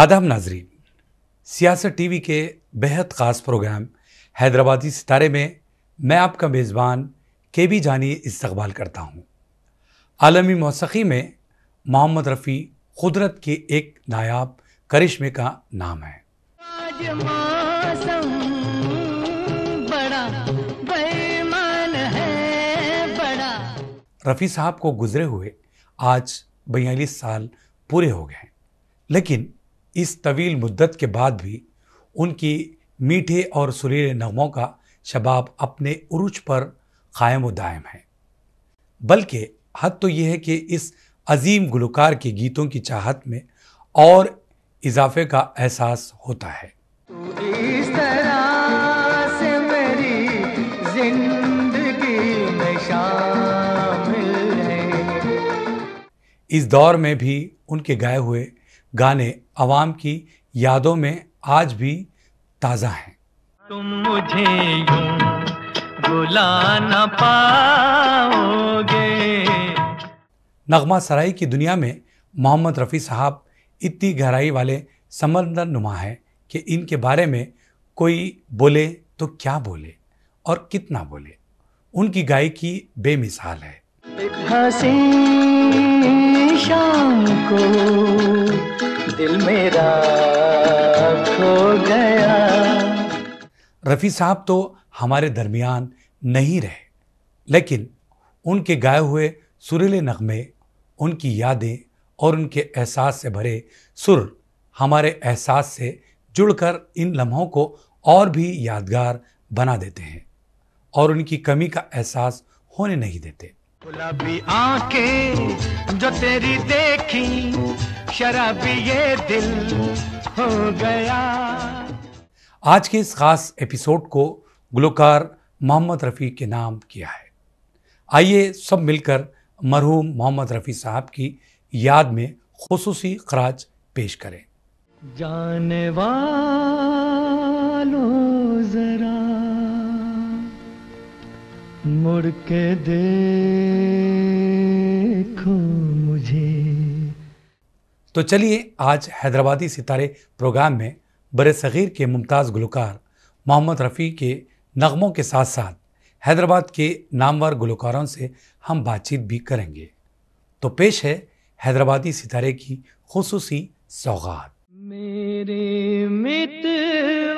आदाब नाजरीन सियासत टीवी के बेहद ख़ास प्रोग्राम हैदराबादी सितारे में मैं आपका मेज़बान के बी जानी इस्तबाल करता हूँ आलमी मौसी में मोहम्मद रफ़ी कुदरत के एक नायाब करिश्मे का नाम है रफ़ी साहब को गुजरे हुए आज बयालीस साल पूरे हो गए लेकिन इस तवील मुद्दत के बाद भी उनकी मीठे और सुरीले नगमों का शबाब अपने उर्ज पर कायम व दायम है बल्कि हद तो यह है कि इस अजीम गुलकार के गीतों की चाहत में और इजाफे का एहसास होता है इस दौर में भी उनके गाए हुए गाने आवाम की यादों में आज भी ताज़ा हैं तुम मुझे पाओगे नगमा सराई की दुनिया में मोहम्मद रफ़ी साहब इतनी गहराई वाले समंदर नुमा है कि इनके बारे में कोई बोले तो क्या बोले और कितना बोले उनकी गायकी बेमिसाल है हसी शाम को दिल मेरा खो गया रफ़ी साहब तो हमारे दरमियान नहीं रहे लेकिन उनके गाए हुए सुरीले नगमे उनकी यादें और उनके एहसास से भरे सुर हमारे एहसास से जुड़कर इन लम्हों को और भी यादगार बना देते हैं और उनकी कमी का एहसास होने नहीं देते गुलाबी आंखें जो तेरी देखी शराबी ये दिल हो गया आज के इस खास एपिसोड को गुलकार मोहम्मद रफ़ी के नाम किया है आइए सब मिलकर मरहूम मोहम्मद रफ़ी साहब की याद में खसूसी खराज पेश करें जाने वालों जरा मुड़ के देखो मुझे तो चलिए आज हैदराबादी सितारे प्रोग्राम में बर सग़ीर के मुमताज़ गुलकार मोहम्मद रफ़ी के नगमों के साथ साथ हैदराबाद के नामवर गुलकारों से हम बातचीत भी करेंगे तो पेश है हैदराबादी सितारे की खसूसी सौगात मेरे मित्र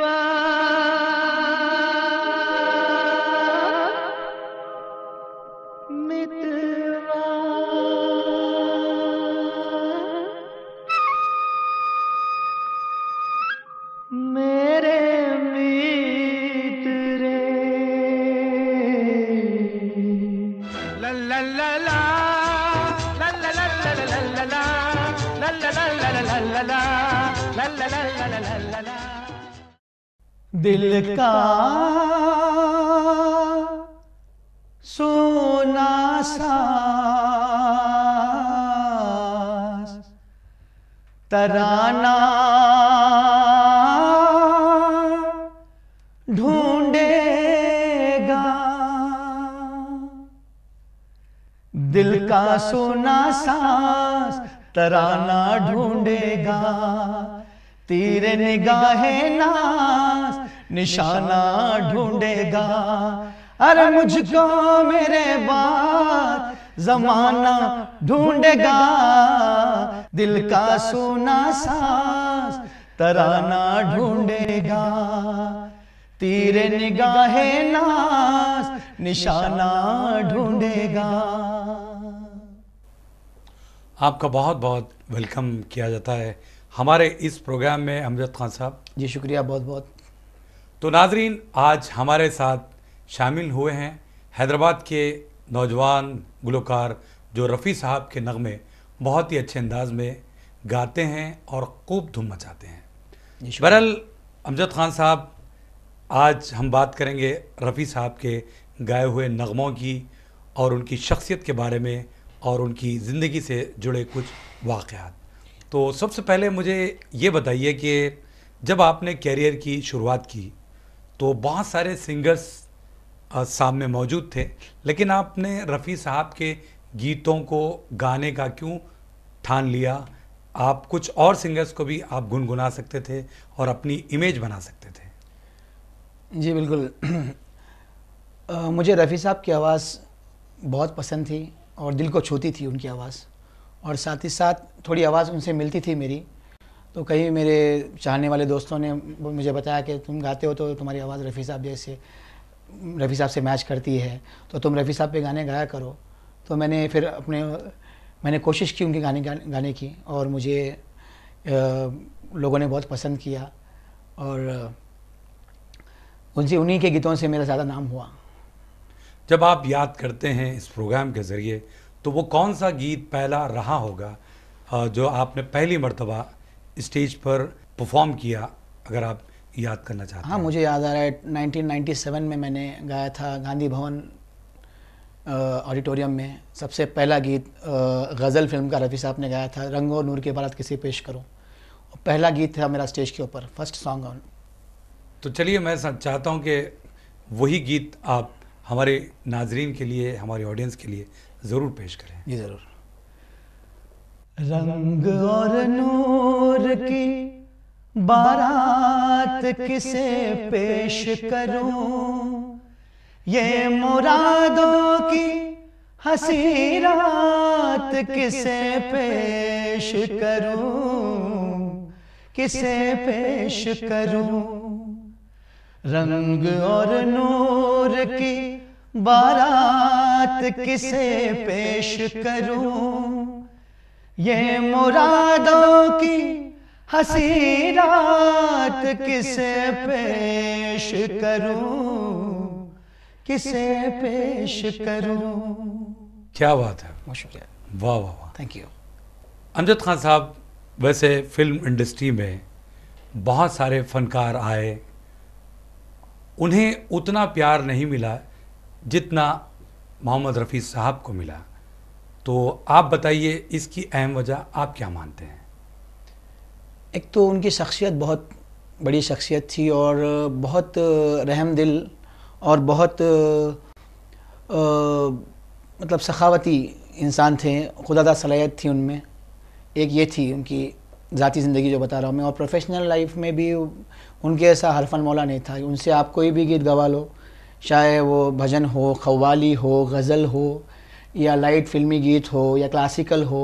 दिल का सोना सास तराना दिल का सोना सास तराना ढूंढेगा तीर निगाहें नास निशाना ढूंढेगा अरे मुझको मेरे बात जमाना ढूंढेगा दिल का सोना सास तराना ढूंढेगा तीर निगाहे नास निशाना ढूंढेगा आपका बहुत बहुत वेलकम किया जाता है हमारे इस प्रोग्राम में अमजद खान साहब जी शुक्रिया बहुत बहुत तो नाजरीन आज हमारे साथ शामिल हुए हैं हैदराबाद के नौजवान गुलकार जो रफ़ी साहब के नगमे बहुत ही अच्छे अंदाज में गाते हैं और खूब धुम मचाते हैं बहरल अमजद ख़ान साहब आज हम बात करेंगे रफ़ी साहब के गाए हुए नगमों की और उनकी शख्सियत के बारे में और उनकी ज़िंदगी से जुड़े कुछ वाक़ात तो सबसे पहले मुझे ये बताइए कि जब आपने कैरियर की शुरुआत की तो बहुत सारे सिंगर्स सामने मौजूद थे लेकिन आपने रफ़ी साहब के गीतों को गाने का क्यों ठान लिया आप कुछ और सिंगर्स को भी आप गुनगुना सकते थे और अपनी इमेज बना सकते थे जी बिल्कुल मुझे रफ़ी साहब की आवाज़ बहुत पसंद थी और दिल को छूती थी उनकी आवाज़ और साथ ही साथ थोड़ी आवाज़ उनसे मिलती थी मेरी तो कहीं मेरे चाहने वाले दोस्तों ने मुझे बताया कि तुम गाते हो तो तुम्हारी आवाज़ रफ़ी साहब जैसे रफ़ी साहब से मैच करती है तो तुम रफ़ी साहब पे गाने गाया करो तो मैंने फिर अपने मैंने कोशिश की उनके गाने गाने की और मुझे लोगों ने बहुत पसंद किया और उनसे उन्हीं के गीतों से मेरा ज़्यादा नाम हुआ जब आप याद करते हैं इस प्रोग्राम के ज़रिए तो वो कौन सा गीत पहला रहा होगा जो आपने पहली मरतबा स्टेज पर परफॉर्म किया अगर आप याद करना चाहते हाँ, हैं हाँ मुझे याद आ रहा है 1997 में मैंने गाया था गांधी भवन ऑडिटोरियम में सबसे पहला गीत गज़ल फिल्म का रफ़ी साहब ने गाया था रंग और नूर के बारात किसी पेश करो पहला गीत था मेरा स्टेज के ऊपर फर्स्ट सॉन्ग ऑन तो चलिए मैं चाहता हूँ कि वही गीत आप हमारे नाजरीन के लिए हमारे ऑडियंस के लिए ज़रूर पेश करें जी ज़रूर रंग और नूर की बारात किसे पेश करूं ये मुरादों की हसी रात किसे पेश करूं किसे पेश करूं रंग और नूर की बारात किसे पेश करूं ये मुरादों की हसीरात किसे पेश करूं किसे पेश करूं क्या बात है बहुत शुक्रिया वाह वाह वाह थैंक यू अमजद खान साहब वैसे फिल्म इंडस्ट्री में बहुत सारे फनकार आए उन्हें उतना प्यार नहीं मिला जितना मोहम्मद रफ़ी साहब को मिला तो आप बताइए इसकी अहम वजह आप क्या मानते हैं एक तो उनकी शख्सियत बहुत बड़ी शख्सियत थी और बहुत रहम दिल और बहुत आ, मतलब सखावती इंसान थे खुदादा सलाहियत थी उनमें एक ये थी उनकी ज़ाती ज़िंदगी जो बता रहा हूँ मैं और प्रोफेशनल लाइफ में भी उनके ऐसा हरफन मौला नहीं था उनसे आप कोई भी गीत गवा लो चाहे वो भजन हो खवाली हो गज़ल हो या लाइट फिल्मी गीत हो या क्लासिकल हो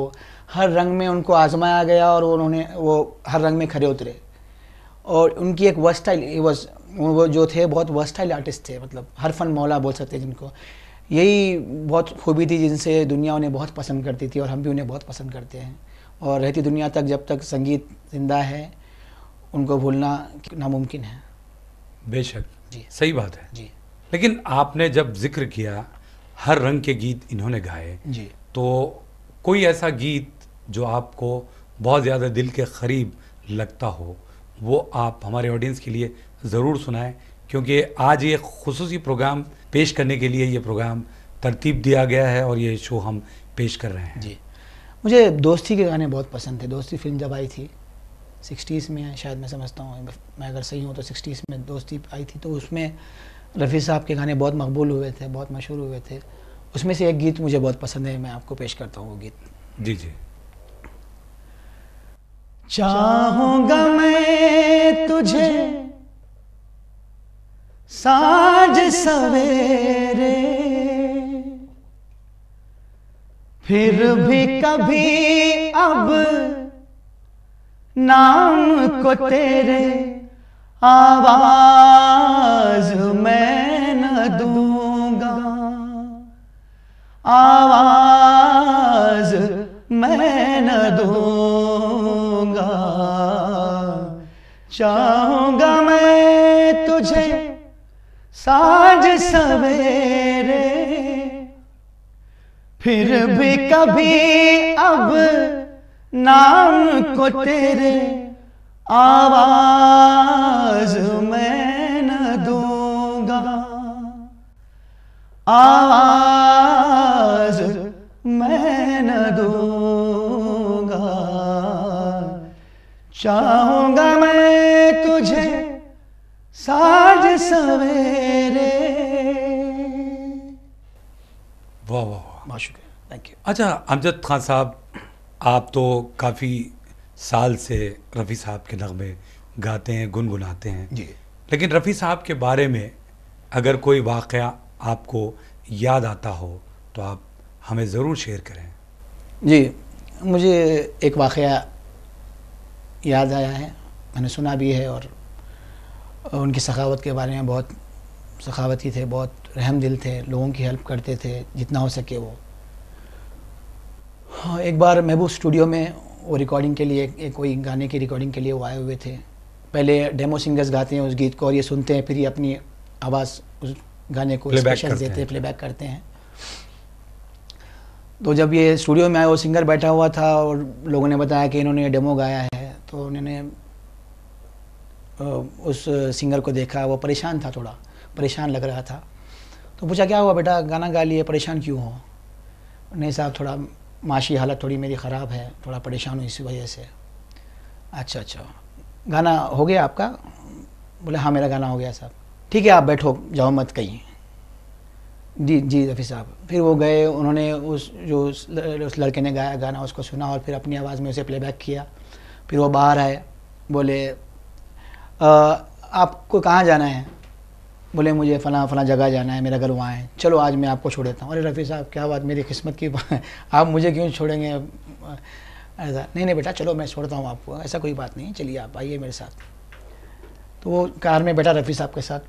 हर रंग में उनको आजमाया गया और उन्होंने वो हर रंग में खड़े उतरे और उनकी एक वर्स्टाइल वो जो थे बहुत वर्स्टाइल आर्टिस्ट थे मतलब हर फन मौला बोल सकते जिनको यही बहुत खूबी थी जिनसे दुनिया उन्हें बहुत पसंद करती थी और हम भी उन्हें बहुत पसंद करते हैं और रहती दुनिया तक जब तक संगीत जिंदा है उनको भूलना नामुमकिन है बेशक जी सही बात है जी लेकिन आपने जब जिक्र किया हर रंग के गीत इन्होंने गाए जी तो कोई ऐसा गीत जो आपको बहुत ज़्यादा दिल के करीब लगता हो वो आप हमारे ऑडियंस के लिए ज़रूर सुनाएं क्योंकि आज ये खसूसी प्रोग्राम पेश करने के लिए ये प्रोग्राम तरतीब दिया गया है और ये शो हम पेश कर रहे हैं जी मुझे दोस्ती के गाने बहुत पसंद थे दोस्ती फिल्म जब आई थी सिक्सटीज़ में शायद मैं समझता हूँ मैं अगर सही हूँ तो सिक्सटीज़ में दोस्ती आई थी तो उसमें रफ़ी साहब के गाने बहुत मकबूल हुए थे बहुत मशहूर हुए थे उसमें से एक गीत मुझे बहुत पसंद है मैं आपको पेश करता हूँ वो गीत जी जी चाहूंगा मैं तुझे साज सवेरे फिर भी कभी अब नाम को तेरे आवाज दूंगा आवाज मैं न दूंगा चाहूंगा मैं तुझे साज सवेरे फिर भी कभी अब नाम को तेरे आवाज आवाज मैं न दूंगा चाहूंगा मैं तुझे साज सवेरे वाह वाह वाह शुक्रिया थैंक यू अच्छा अमजद खान साहब आप तो काफ़ी साल से रफ़ी साहब के नगमे गाते हैं गुनगुनाते हैं जी लेकिन रफ़ी साहब के बारे में अगर कोई वाक़ आपको याद आता हो तो आप हमें ज़रूर शेयर करें जी मुझे एक वाक़ याद आया है मैंने सुना भी है और उनकी सखावत के बारे में बहुत सखावती थे बहुत रहम दिल थे लोगों की हेल्प करते थे जितना हो सके वो हाँ एक बार महबूब स्टूडियो में वो रिकॉर्डिंग के लिए एक कोई गाने की रिकॉर्डिंग के लिए वो आए हुए थे पहले डेमो सिंगर्स गाते हैं उस गीत को और ये सुनते हैं फिर ये अपनी आवाज़ उस गाने को स्पेशल देते हैं प्लेबैक करते हैं तो जब ये स्टूडियो में आया वो सिंगर बैठा हुआ था और लोगों ने बताया कि इन्होंने डेमो गाया है तो उन्होंने उस सिंगर को देखा वो परेशान था थोड़ा परेशान लग रहा था तो पूछा क्या हुआ बेटा गाना गा लिए परेशान क्यों हो नहीं साहब थोड़ा माशी हालत थोड़ी मेरी ख़राब है थोड़ा परेशान हूँ इसी वजह से अच्छा अच्छा गाना हो गया आपका बोले हाँ मेरा गाना हो गया साहब ठीक है आप बैठो जाओ मत कहीं जी जी रफ़ी साहब फिर वो गए उन्होंने उस जो उस लड़के ने गाया गाना उसको सुना और फिर अपनी आवाज़ में उसे प्लेबैक किया फिर वो बाहर आए बोले आ, आपको कहाँ जाना है बोले मुझे फ़लाँ फ़लाँ जगह जाना है मेरा घर वहाँ है चलो आज मैं आपको छोड़ देता हूँ अरे रफ़ी साहब क्या बात मेरी किस्मत की आप मुझे क्यों छोड़ेंगे ऐसा नहीं नहीं बेटा चलो मैं छोड़ता हूँ आपको ऐसा कोई बात नहीं चलिए आप आइए मेरे साथ तो वो कार में बैठा रफ़ी साहब के साथ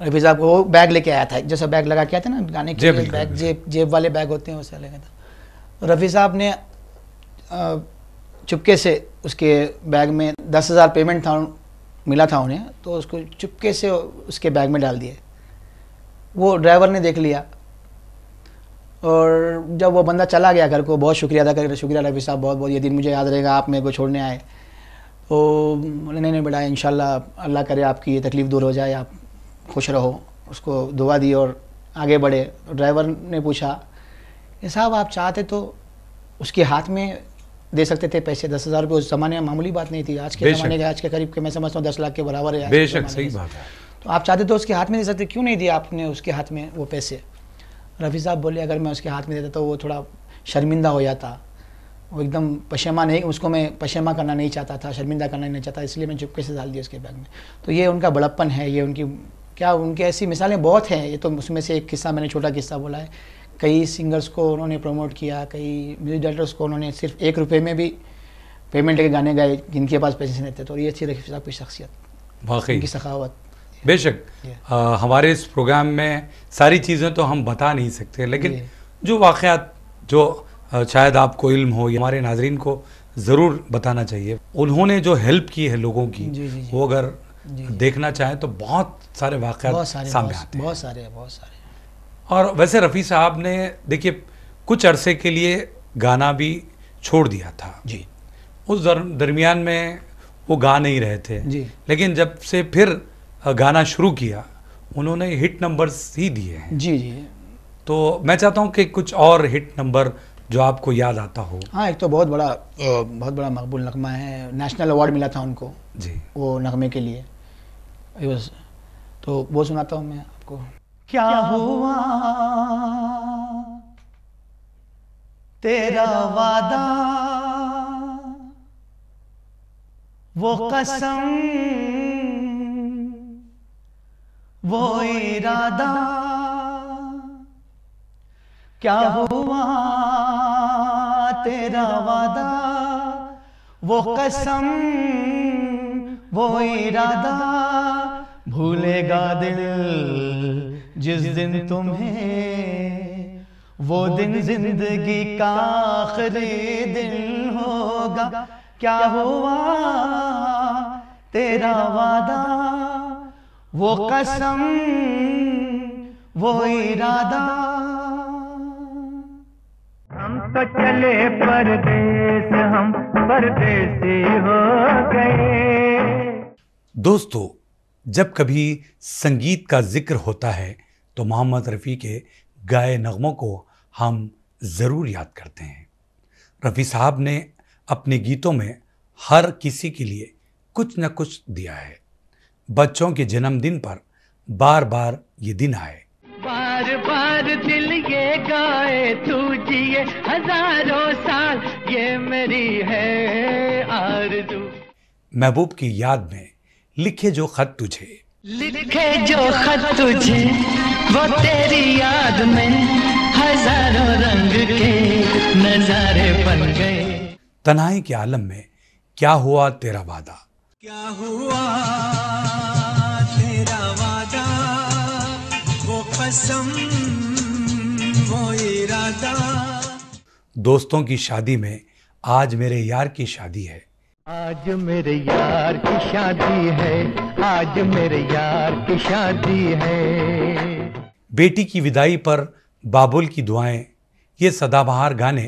रफ़ी साहब को वो बैग लेके आया था जैसा बैग लगा के आया था ना गाने के लिए बैग जेब जेब वाले बैग होते हैं वैसे लगा था रफ़ी साहब ने चुपके से उसके बैग में दस हज़ार पेमेंट था मिला था उन्हें तो उसको चुपके से उसके बैग में डाल दिए वो ड्राइवर ने देख लिया और जब वो बंदा चला गया घर को बहुत शुक्रिया अदा कर शुक्रिया रफ़ी साहब बहुत बहुत ये दिन मुझे याद रहेगा आप मेरे को छोड़ने आए ओ तो बोले नहीं नहीं बेटा इन अल्लाह करे आपकी ये तकलीफ़ दूर हो जाए आप खुश रहो उसको दुआ दी और आगे बढ़े तो ड्राइवर ने पूछा कि साहब आप चाहते तो उसके हाथ में दे सकते थे पैसे दस हज़ार रुपये उस ज़माने में मामूली बात नहीं थी आज के ज़माने के आज के करीब के मैं समझता हूँ दस लाख के बराबर है बेशक सही बात है तो आप चाहते तो उसके हाथ में दे सकते क्यों नहीं दिया आपने उसके हाथ में वो पैसे रफ़ी साहब बोले अगर मैं उसके हाथ में देता तो वो थोड़ा शर्मिंदा हो जाता वो एकदम पशेमा नहीं उसको मैं पशेमा करना नहीं चाहता था शर्मिंदा करना नहीं चाहता इसलिए मैं चुपके से डाल दिया उसके बैग में तो ये उनका बड़प्पन है ये उनकी क्या उनकी ऐसी मिसालें बहुत हैं ये तो उसमें से एक किस्सा मैंने छोटा किस्सा बोला है कई सिंगर्स को उन्होंने प्रमोट किया कई म्यूजिक डायरेक्टर्स को उन्होंने सिर्फ एक रुपये में भी पेमेंट के गाने गाए जिनके पास पैसे नहीं थे तो ये अच्छी रखी आपकी शख्सियत वाकई सखावत बेशक हमारे इस प्रोग्राम में सारी चीज़ें तो हम बता नहीं सकते लेकिन जो वाक़ जो शायद आपको इल्म हो या हमारे नाजरीन को ज़रूर बताना चाहिए उन्होंने जो हेल्प की है लोगों की जी, जी, जी, वो अगर देखना चाहें तो बहुत सारे वाक़ सामने आते हैं बहुत सारे बहुत सारे और वैसे रफ़ी साहब ने देखिए कुछ अरसे के लिए गाना भी छोड़ दिया था जी उस दरमियान में वो गा नहीं रहे थे जी लेकिन जब से फिर गाना शुरू किया उन्होंने हिट नंबर्स ही दिए हैं जी जी तो मैं चाहता हूँ कि कुछ और हिट नंबर जो आपको याद आता हो हाँ एक तो बहुत बड़ा बहुत बड़ा मकबूल नगमा है नेशनल अवार्ड मिला था उनको जी वो नगमे के लिए तो वो सुनाता हूँ मैं आपको क्या हुआ तेरा वादा वो कसम वो इरादा क्या हुआ तेरा वादा वो कसम वो इरादा भूलेगा दिल जिस दिन तुम्हें वो दिन जिंदगी का आखिरी दिन होगा क्या हुआ तेरा वादा वो कसम वो इरादा तो चले परदेश हम परदेसी हो गए दोस्तों जब कभी संगीत का जिक्र होता है तो मोहम्मद रफ़ी के गाए नगमों को हम ज़रूर याद करते हैं रफ़ी साहब ने अपने गीतों में हर किसी के लिए कुछ न कुछ दिया है बच्चों के जन्मदिन पर बार बार ये दिन आए बार बार दिल ये हजारों साल ये मेरी है आरजू महबूब की याद में लिखे जो खत तुझे लिखे जो खत तुझे वो तेरी याद में हजारों रंग के नजारे बन गए तनाई के आलम में क्या हुआ तेरा वादा क्या हुआ तेरा वादा वो कसम वो इरादा दोस्तों की शादी में आज मेरे यार की शादी है आज मेरे यार की शादी है आज मेरे यार की शादी है बेटी की विदाई पर बाबुल की दुआएं ये सदाबहार गाने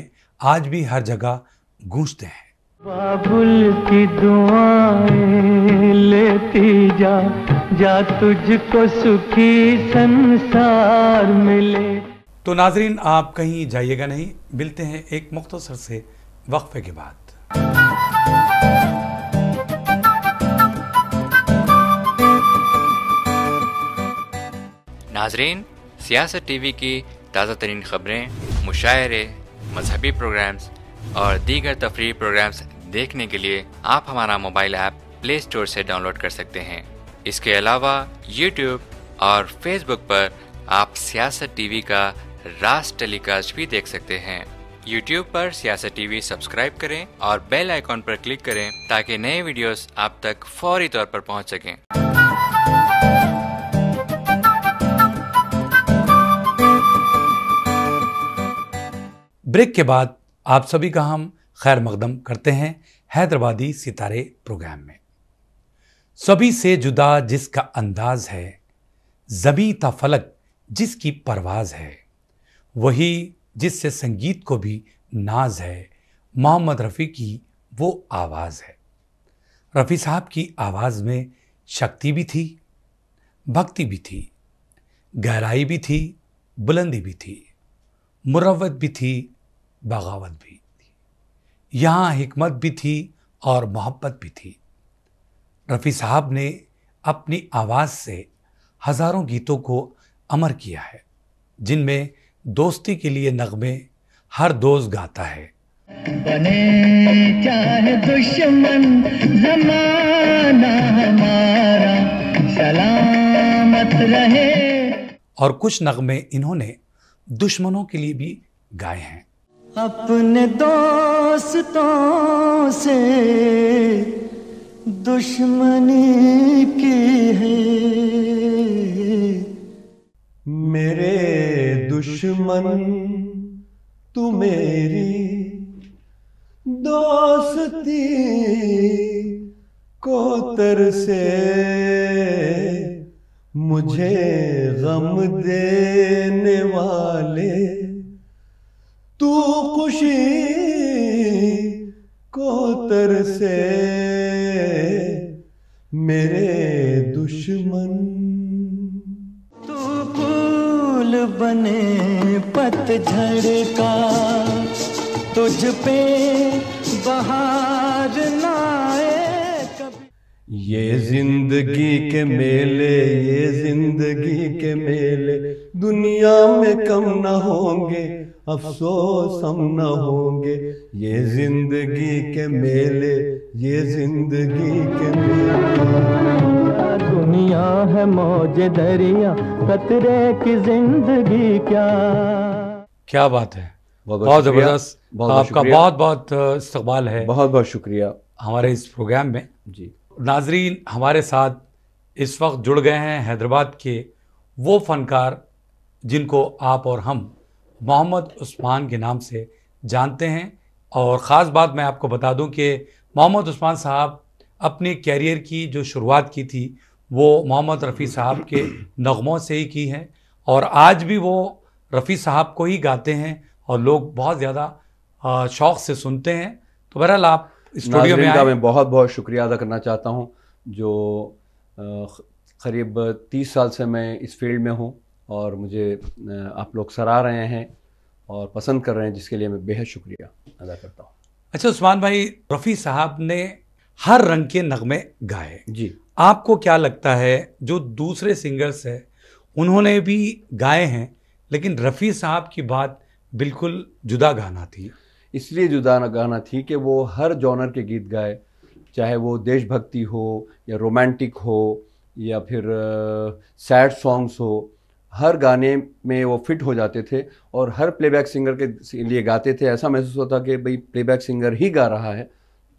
आज भी हर जगह गूंजते हैं बाबुल की दुआएं लेती जा जा तुझको सुखी संसार मिले तो नाजरीन आप कहीं जाइएगा नहीं मिलते हैं एक मुख्तसर से वक्फे के बाद नाजरीन सियासत टीवी की ताज़ा तरीन खबरें मुशायरे मजहबी प्रोग्राम्स और दीगर तफरी प्रोग्राम्स देखने के लिए आप हमारा मोबाइल ऐप प्ले स्टोर से डाउनलोड कर सकते हैं इसके अलावा यूट्यूब और फेसबुक पर आप सियासत टीवी का रास टेलीकास्ट भी देख सकते हैं यूट्यूब पर सियासत टीवी सब्सक्राइब करें और बेल आइकॉन पर क्लिक करें ताकि नए वीडियोस आप तक फौरी तौर पर पहुंच सकें ब्रेक के बाद आप सभी का हम खैर मकदम करते हैं हैदराबादी सितारे प्रोग्राम में सभी से जुदा जिसका अंदाज है जबी फलक जिसकी परवाज है वही जिससे संगीत को भी नाज है मोहम्मद रफ़ी की वो आवाज़ है रफ़ी साहब की आवाज़ में शक्ति भी थी भक्ति भी थी गहराई भी थी बुलंदी भी थी मुरवत भी थी बगावत भी थी यहाँ हमत भी थी और मोहब्बत भी थी रफ़ी साहब ने अपनी आवाज़ से हज़ारों गीतों को अमर किया है जिनमें दोस्ती के लिए नगमे हर दोस्त गाता है बने चाहे दुश्मन जमाना हमारा सलामत रहे और कुछ नगमे इन्होंने दुश्मनों के लिए भी गाए हैं अपने दोस्तों से दुश्मनी की है मेरे दुश्मन तू मेरी दोस्ती को से मुझे गम देने वाले तू खुशी को से मेरे दुश्मन बने पतझड़ का तुझ पे बहार नाए कभी ये जिंदगी के मेले ये जिंदगी के मेले दुनिया में कम न होंगे अफसोस हम न होंगे ये जिंदगी के मेले ये जिंदगी के मेले दुनिया है मौज दरिया कतरे की जिंदगी क्या क्या बात है बहुत ज़बरदस्त बहुत आपका बहुत बहुत इस्तेमाल है बहुत बहुत शुक्रिया हमारे इस प्रोग्राम में जी नाजरीन हमारे साथ इस वक्त जुड़ गए हैं हैदराबाद के वो फ़नकार जिनको आप और हम मोहम्मद उस्मान के नाम से जानते हैं और ख़ास बात मैं आपको बता दूं कि मोहम्मद उस्मान साहब अपने कैरियर की जो शुरुआत की थी वो मोहम्मद रफ़ी साहब के नगमों से ही की हैं और आज भी वो रफ़ी साहब को ही गाते हैं और लोग बहुत ज़्यादा शौक़ से सुनते हैं तो बहरहाल आप स्टूडियो में मैं बहुत बहुत शुक्रिया अदा करना चाहता हूँ जो करीब तीस साल से मैं इस फील्ड में हूँ और मुझे आप लोग सराह रहे हैं और पसंद कर रहे हैं जिसके लिए मैं बेहद शुक्रिया अदा करता हूँ अच्छा उस्मान भाई रफ़ी साहब ने हर रंग के नगमे गाए जी आपको क्या लगता है जो दूसरे सिंगर्स हैं उन्होंने भी गाए हैं लेकिन रफ़ी साहब की बात बिल्कुल जुदा गाना थी इसलिए जुदा गाना थी कि वो हर जॉनर के गीत गाए चाहे वो देशभक्ति हो या रोमांटिक हो या फिर सैड सॉन्ग्स हो हर गाने में वो फिट हो जाते थे और हर प्लेबैक सिंगर के लिए गाते थे ऐसा महसूस होता कि भाई प्लेबैक सिंगर ही गा रहा है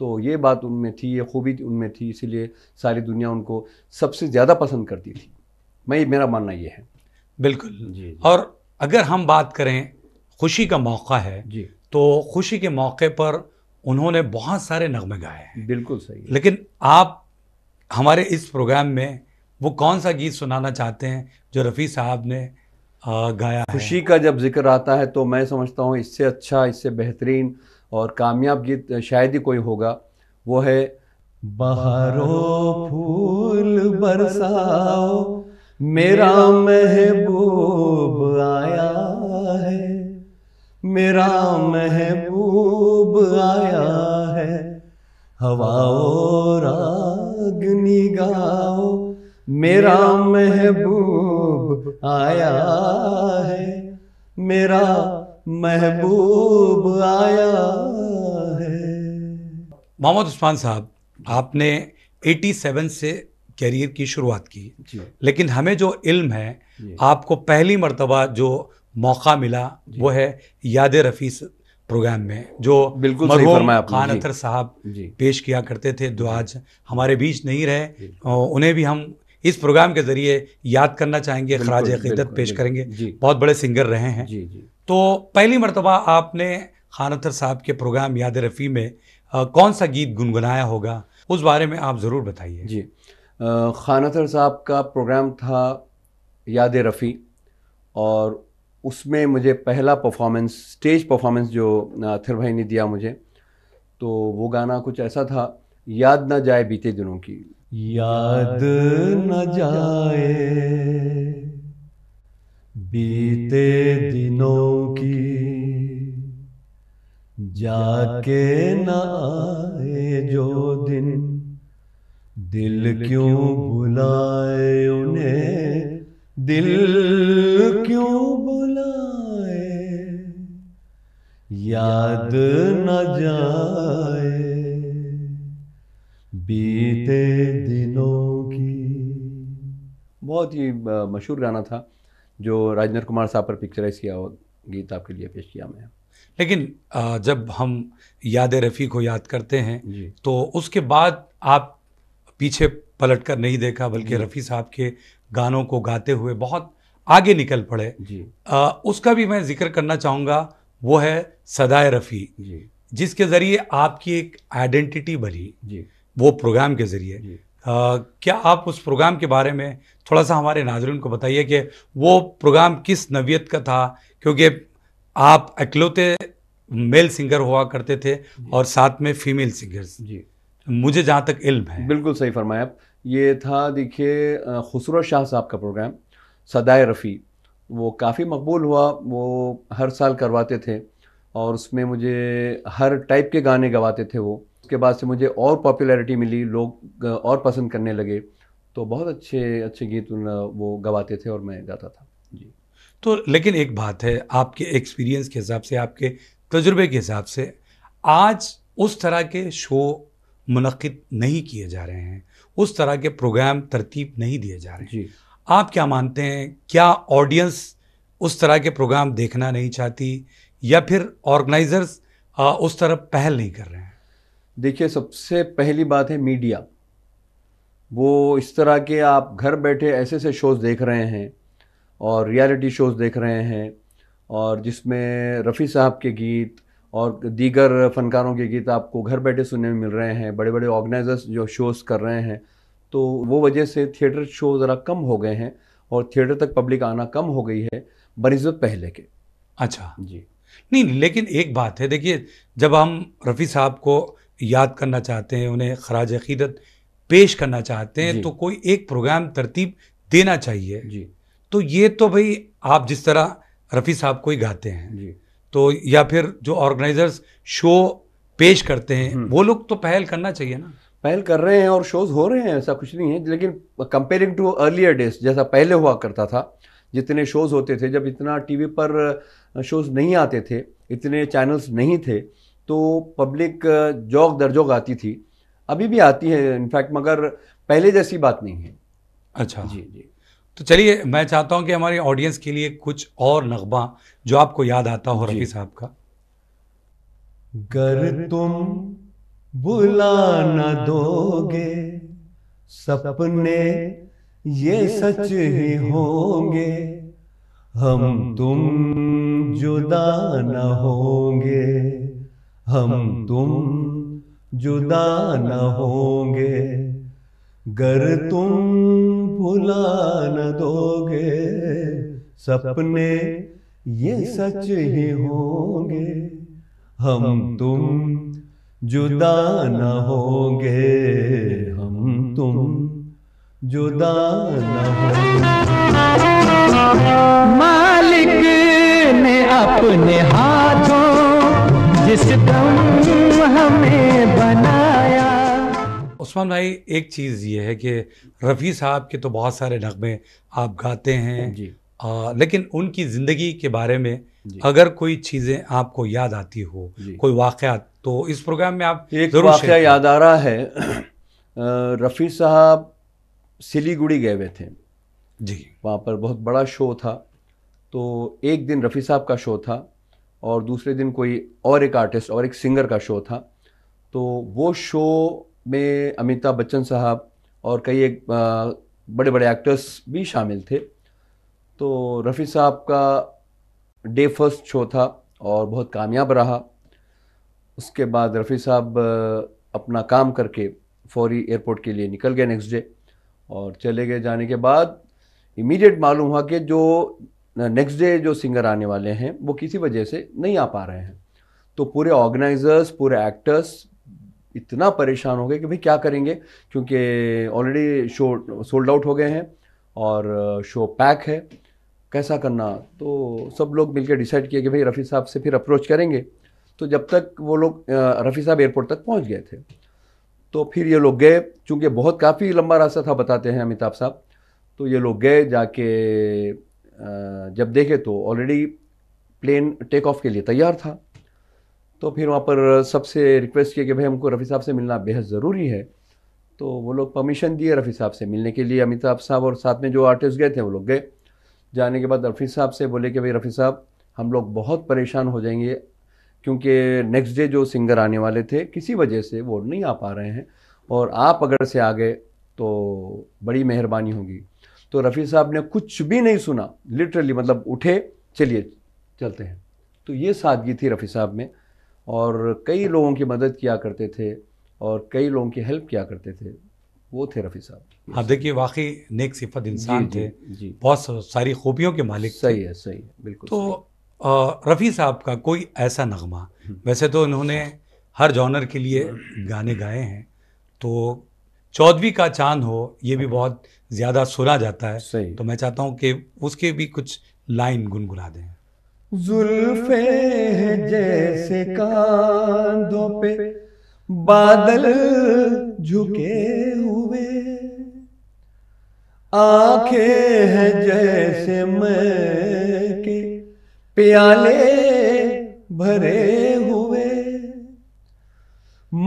तो ये बात उनमें थी ये खूबी उनमें थी इसीलिए सारी दुनिया उनको सबसे ज़्यादा पसंद करती थी मैं मेरा मानना ये है बिल्कुल जी, जी। और अगर हम बात करें खुशी का मौका है जी तो खुशी के मौके पर उन्होंने बहुत सारे नगमे गाए हैं बिल्कुल सही लेकिन आप हमारे इस प्रोग्राम में वो कौन सा गीत सुनाना चाहते हैं जो रफ़ी साहब ने गाया खुशी है? का जब जिक्र आता है तो मैं समझता हूँ इससे अच्छा इससे बेहतरीन और कामयाब गीत शायद ही कोई होगा वो है बहारो फूल बरसाओ मेरा महबूब आया है मेरा महबूब आया है हवाओ राग निगाओ मेरा महबूब आया है मेरा महबूब आया है मोहम्मद उस्मान साहब आपने 87 से करियर की शुरुआत की लेकिन हमें जो इल्म है आपको पहली मरतबा जो मौका मिला वो है याद रफ़ी प्रोग्राम में जो बिल्कुल खान अतर साहब पेश किया करते थे जो आज हमारे बीच नहीं रहे उन्हें भी हम इस प्रोग्राम के जरिए याद करना चाहेंगे खराज अकीदत पेश करेंगे बहुत बड़े सिंगर रहे हैं तो पहली मरतबा आपने खान अतर साहब के प्रोग्राम याद रफ़ी में कौन सा गीत गुनगुनाया होगा उस बारे में आप ज़रूर बताइए जी खान अतर साहब का प्रोग्राम था याद रफ़ी और उसमें मुझे पहला परफॉर्मेंस स्टेज परफॉर्मेंस जो अथर भाई ने दिया मुझे तो वो गाना कुछ ऐसा था याद ना जाए बीते दिनों की याद न जाए बीते दिनों की जाके न आए जो दिन दिल क्यों बुलाए उन्हें दिल क्यों बुलाए याद न जाए बीते दिनों की बहुत ही मशहूर गाना था जो राजेंद्र कुमार साहब पर पिक्चराइज किया हुआ गीत आपके लिए पेश किया मैं लेकिन जब हम याद रफ़ी को याद करते हैं तो उसके बाद आप पीछे पलट कर नहीं देखा बल्कि रफ़ी साहब के गानों को गाते हुए बहुत आगे निकल पड़े जी आ, उसका भी मैं जिक्र करना चाहूँगा वो है सदाए रफ़ी जी जिसके ज़रिए आपकी एक आइडेंटिटी बनी जी वो प्रोग्राम के ज़रिए क्या आप उस प्रोग्राम के बारे में थोड़ा सा हमारे नाजरन को बताइए कि वो प्रोग्राम किस नवीयत का था क्योंकि आप अकलौते मेल सिंगर हुआ करते थे और साथ में फीमेल सिंगर्स जी मुझे जहाँ तक इल्म है बिल्कुल सही फरमाया आप ये था देखिए खसरो शाह साहब का प्रोग्राम सदाए रफ़ी वो काफ़ी मकबूल हुआ वो हर साल करवाते थे और उसमें मुझे हर टाइप के गाने गवाते थे वो उसके बाद से मुझे और पॉपुलैरिटी मिली लोग और पसंद करने लगे तो बहुत अच्छे अच्छे गीत वो गवाते थे और मैं गाता था जी तो लेकिन एक बात है आपके एक्सपीरियंस के हिसाब से आपके तजुर्बे के हिसाब से आज उस तरह के शो मनद नहीं किए जा रहे हैं उस तरह के प्रोग्राम तरतीब नहीं दिए जा रहे हैं जी आप क्या मानते हैं क्या ऑडियंस उस तरह के प्रोग्राम देखना नहीं चाहती या फिर ऑर्गेनाइजर्स उस तरह पहल नहीं कर रहे हैं देखिए सबसे पहली बात है मीडिया वो इस तरह के आप घर बैठे ऐसे ऐसे शोज़ देख रहे हैं और रियलिटी शोज़ देख रहे हैं और जिसमें रफ़ी साहब के गीत और दीगर फ़नकारों के गीत आपको घर बैठे सुनने में मिल रहे हैं बड़े बड़े ऑर्गेनाइजर्स जो शोज़ कर रहे हैं तो वो वजह से थिएटर शो ज़रा कम हो गए हैं और थिएटर तक पब्लिक आना कम हो गई है बनस्बत पहले के अच्छा जी नहीं लेकिन एक बात है देखिए जब हम रफ़ी साहब को याद करना चाहते हैं उन्हें खराज अकीदत पेश करना चाहते हैं तो कोई एक प्रोग्राम तरतीब देना चाहिए जी तो ये तो भाई आप जिस तरह रफ़ी साहब को ही गाते हैं जी तो या फिर जो ऑर्गेनाइजर्स शो पेश करते हैं हम्म। वो लोग तो पहल करना चाहिए ना पहल कर रहे हैं और शोज हो रहे हैं ऐसा कुछ नहीं है लेकिन कंपेयरिंग टू अर्लियर डेज जैसा पहले हुआ करता था जितने शोज होते थे जब इतना टीवी पर शोज नहीं आते थे इतने चैनल्स नहीं थे तो पब्लिक जोक दर जौक आती थी अभी भी आती है इनफैक्ट मगर पहले जैसी बात नहीं है अच्छा जी जी तो चलिए मैं चाहता हूँ कि हमारे ऑडियंस के लिए कुछ और नगमा जो आपको याद आता हो रफी साहब का गर तुम बुला न दोगे सपने ये सच ही होंगे हम तुम जुदा न होंगे हम तुम जुदा न होंगे गर तुम भुला न दोगे सपने ये सच ही होंगे हम तुम जुदा न होंगे हम तुम जुदा न होंगे मालिक ने अपने हाथों जिस दम हमें उस्मान भाई एक चीज़ ये है कि रफ़ी साहब के तो बहुत सारे नगमे आप गाते हैं जी आ, लेकिन उनकी ज़िंदगी के बारे में अगर कोई चीज़ें आपको याद आती हो कोई वाक़ तो इस प्रोग्राम में आप एक वाक़ याद आ रहा है रफ़ी साहब सिलीगुड़ी गए हुए थे जी वहाँ पर बहुत बड़ा शो था तो एक दिन रफ़ी साहब का शो था और दूसरे दिन कोई और एक आर्टिस्ट और एक सिंगर का शो था तो वो शो में अमिताभ बच्चन साहब और कई एक बड़े बड़े एक्टर्स भी शामिल थे तो रफ़ी साहब का डे फर्स्ट शो था और बहुत कामयाब रहा उसके बाद रफ़ी साहब अपना काम करके फौरी एयरपोर्ट के लिए निकल गए नेक्स्ट डे और चले गए जाने के बाद इमीडिएट मालूम हुआ कि जो नेक्स्ट डे जो सिंगर आने वाले हैं वो किसी वजह से नहीं आ पा रहे हैं तो पूरे ऑर्गेनाइजर्स पूरे एक्टर्स इतना परेशान हो गए कि भाई क्या करेंगे क्योंकि ऑलरेडी शो सोल्ड आउट हो गए हैं और शो पैक है कैसा करना तो सब लोग मिलकर डिसाइड किए कि भाई रफ़ी साहब से फिर अप्रोच करेंगे तो जब तक वो लोग रफ़ी साहब एयरपोर्ट तक पहुंच गए थे तो फिर ये लोग गए चूँकि बहुत काफ़ी लंबा रास्ता था बताते हैं अमिताभ साहब तो ये लोग गए जाके जब देखे तो ऑलरेडी प्लेन टेक ऑफ के लिए तैयार था तो फिर वहाँ पर सबसे रिक्वेस्ट किया कि भाई हमको रफ़ी साहब से मिलना बेहद ज़रूरी है तो वो लोग परमिशन दिए रफ़ी साहब से मिलने के लिए अमिताभ साहब और साथ में जो आर्टिस्ट गए थे वो लोग गए जाने के बाद रफ़ी साहब से बोले कि भाई रफ़ी साहब हम लोग बहुत परेशान हो जाएंगे क्योंकि नेक्स्ट डे जो सिंगर आने वाले थे किसी वजह से वो नहीं आ पा रहे हैं और आप अगर से आ गए तो बड़ी मेहरबानी होगी तो रफ़ी साहब ने कुछ भी नहीं सुना लिटरली मतलब उठे चलिए चलते हैं तो ये सादगी थी रफ़ी साहब में और कई लोगों की मदद किया करते थे और कई लोगों की हेल्प किया करते थे वो थे रफ़ी साहब हाँ देखिए वाकई नेक सिफत इंसान थे जी बहुत सारी खूबियों के मालिक सही है सही है बिल्कुल तो रफ़ी साहब का कोई ऐसा नगमा हम्म। वैसे तो इन्होंने हर जॉनर के लिए गाने गाए हैं तो चौदवी का चांद हो ये भी हाँ। बहुत ज़्यादा सुना जाता है तो मैं चाहता हूँ कि उसके भी कुछ लाइन गुनगुना दें जुल्फे है जैसे कांधों पे बादल झुके हुए आंखें हैं जैसे मैं के प्याले भरे हुए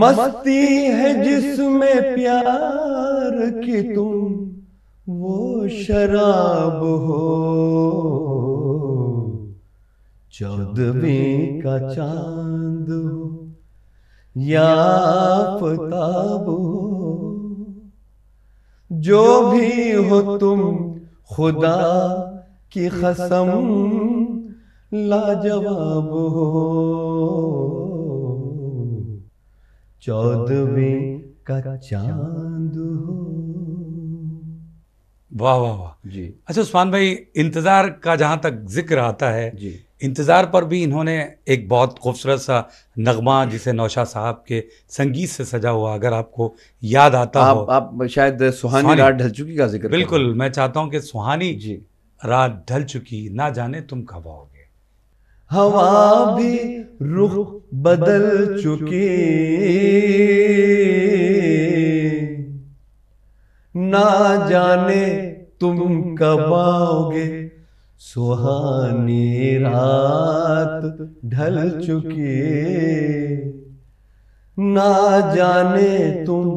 मस्ती है जिसमें प्यार की तुम वो शराब हो चौदवी का चांद या पताब हो जो भी हो तुम खुदा की कसम लाजवाब हो चौदवी का चांद हो वाह वाह वाह जी अच्छा उस्मान भाई इंतजार का जहां तक जिक्र आता है जी इंतज़ार पर भी इन्होंने एक बहुत खूबसूरत सा नगमा जिसे नौशा साहब के संगीत से सजा हुआ अगर आपको याद आता आप, हो आप शायद सुहानी रात ढल चुकी का जिक्र बिल्कुल मैं चाहता हूं कि सुहानी जी रात ढल चुकी ना जाने तुम कब आओगे हवा भी रुख बदल चुकी ना जाने तुम कब आओगे सुहानी रात ढल चुकी ना जाने तुम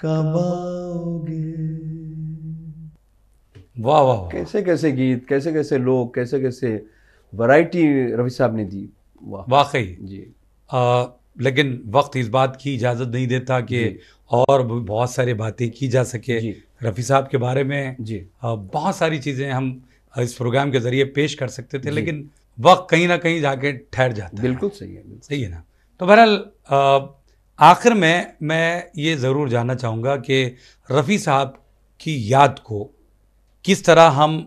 कब आओगे वाह वाह कैसे कैसे गीत कैसे कैसे लोग कैसे कैसे वैरायटी रवि साहब ने दी वाह वाकई जी आ, लेकिन वक्त इस बात की इजाज़त नहीं देता कि और बहुत सारी बातें की जा सके रफ़ी साहब के बारे में जी बहुत सारी चीज़ें हम इस प्रोग्राम के जरिए पेश कर सकते थे लेकिन वक्त कहीं ना कहीं जाके ठहर जाता बिल्कुल है। सही है बिल्कुल सही है ना तो बहरहाल आखिर में मैं ये ज़रूर जानना चाहूँगा कि रफ़ी साहब की याद को किस तरह हम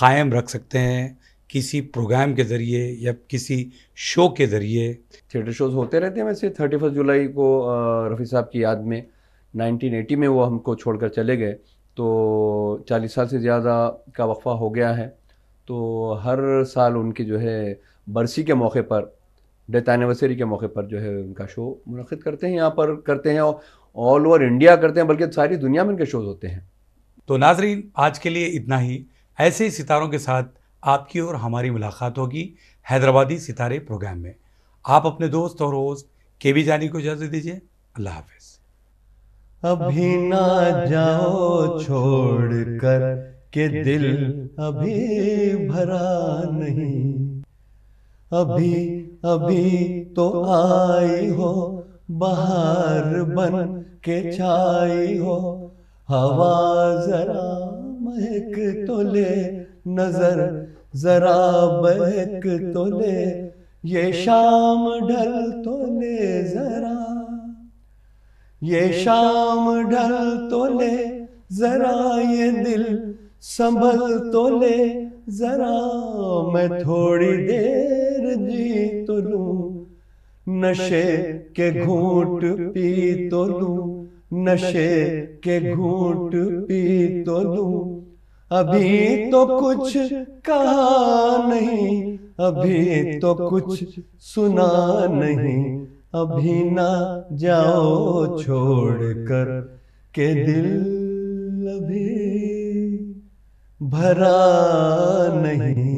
कायम रख सकते हैं किसी प्रोग्राम के ज़रिए या किसी शो के ज़रिए थिएटर शोज़ होते रहते हैं वैसे थर्टी फर्स्ट जुलाई को रफ़ी साहब की याद में 1980 में वो हमको छोड़कर चले गए तो चालीस साल से ज़्यादा का वक्फा हो गया है तो हर साल उनकी जो है बरसी के मौके पर डेथ एनिवर्सरी के मौके पर जो है उनका शो मुनद करते हैं यहाँ पर करते हैं और ऑल ओवर इंडिया करते हैं बल्कि सारी दुनिया में इनके शोज होते हैं तो नाजरीन आज के लिए इतना ही ऐसे ही सितारों के साथ आपकी और हमारी मुलाकात होगी हैदराबादी सितारे प्रोग्राम में आप अपने दोस्त और रोज़ के भी जानी को इजाज़त दीजिए अल्लाह हाफिज़ अभी ना जाओ छोड़ कर के दिल अभी भरा नहीं अभी अभी तो आई हो बाहर बन के छाई हो हवा जरा महक तो ले नजर जरा बहक तो ले ये शाम ढल तो ले जरा ये शाम ढल तो ले जरा ये दिल संभल तो, तो ले जरा मैं थोड़ी देर जी तो, तो लू नशे के घूट पी तो, तो लू नशे के घूट पी तो लू अभी तो कुछ कहा नहीं अभी तो कुछ सुना नहीं अभी ना जाओ छोड़ कर के दिल अभी भरा नहीं